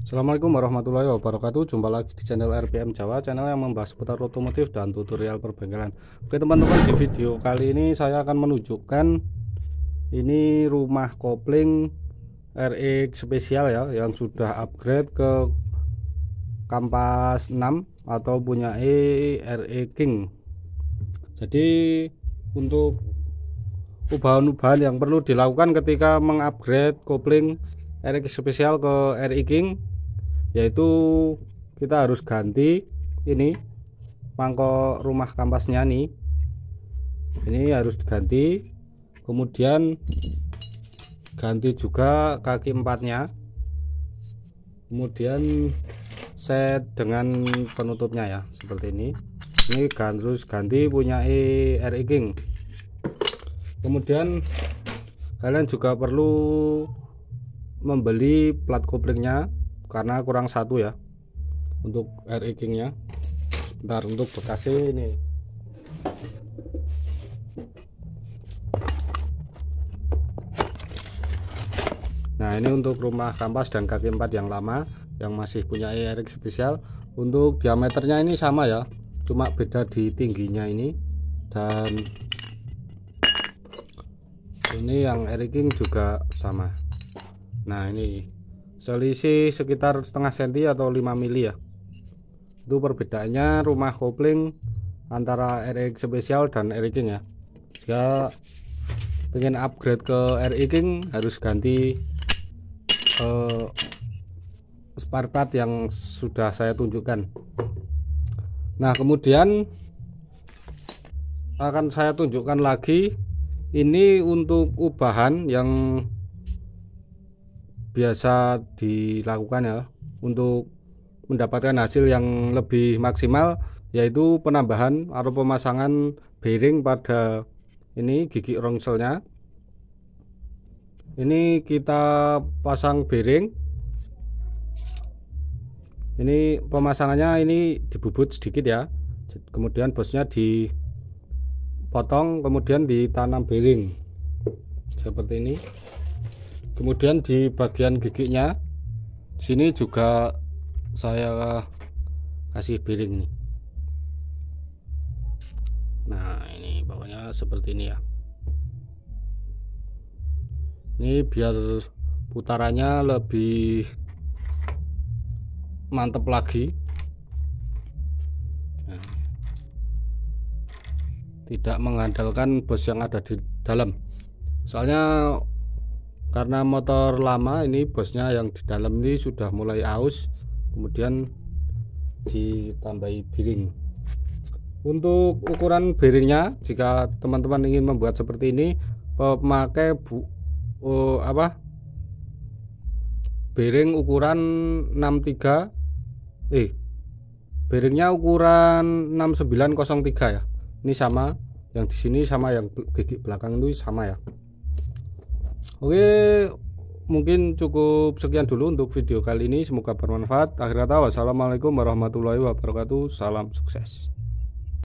Assalamualaikum warahmatullahi wabarakatuh Jumpa lagi di channel RPM Jawa Channel yang membahas seputar otomotif dan tutorial perbengkelan Oke teman-teman di video kali ini Saya akan menunjukkan Ini rumah kopling RX spesial ya Yang sudah upgrade ke Kampas 6 Atau punya e RE King Jadi Untuk Ubahan-ubahan yang perlu dilakukan ketika mengupgrade kopling RX spesial ke RE King yaitu kita harus ganti ini mangkok rumah kampasnya nih ini harus diganti kemudian ganti juga kaki empatnya kemudian set dengan penutupnya ya seperti ini ini ganti terus ganti punya e, RI King kemudian kalian juga perlu membeli plat koplingnya karena kurang satu ya untuk RE nya ntar untuk bekasnya ini nah ini untuk rumah kampas dan kaki empat yang lama yang masih punya ERX spesial untuk diameternya ini sama ya cuma beda di tingginya ini dan ini yang Eriking juga sama nah ini selisih sekitar setengah senti atau 5 mili ya itu perbedaannya rumah kopling antara RX spesial dan RX King ya jika ingin upgrade ke RX King harus ganti eh, spare part yang sudah saya tunjukkan nah kemudian akan saya tunjukkan lagi ini untuk ubahan yang biasa dilakukan ya untuk mendapatkan hasil yang lebih maksimal yaitu penambahan atau pemasangan bearing pada ini gigi rongselnya ini kita pasang bearing ini pemasangannya ini dibubut sedikit ya kemudian bosnya dipotong kemudian ditanam bearing seperti ini kemudian di bagian giginya sini juga saya kasih piring nih nah ini pokoknya seperti ini ya ini biar putarannya lebih mantep lagi nah, tidak mengandalkan bos yang ada di dalam soalnya karena motor lama ini bosnya yang di dalam ini sudah mulai aus kemudian ditambahi biring. untuk ukuran biringnya, jika teman-teman ingin membuat seperti ini pemakai bu, oh, apa biring ukuran 63 eh biringnya ukuran 6903 ya ini sama yang di sini sama yang gigi belakang itu sama ya Oke, mungkin cukup sekian dulu untuk video kali ini. Semoga bermanfaat. Akhir kata, wassalamualaikum warahmatullahi wabarakatuh. Salam sukses.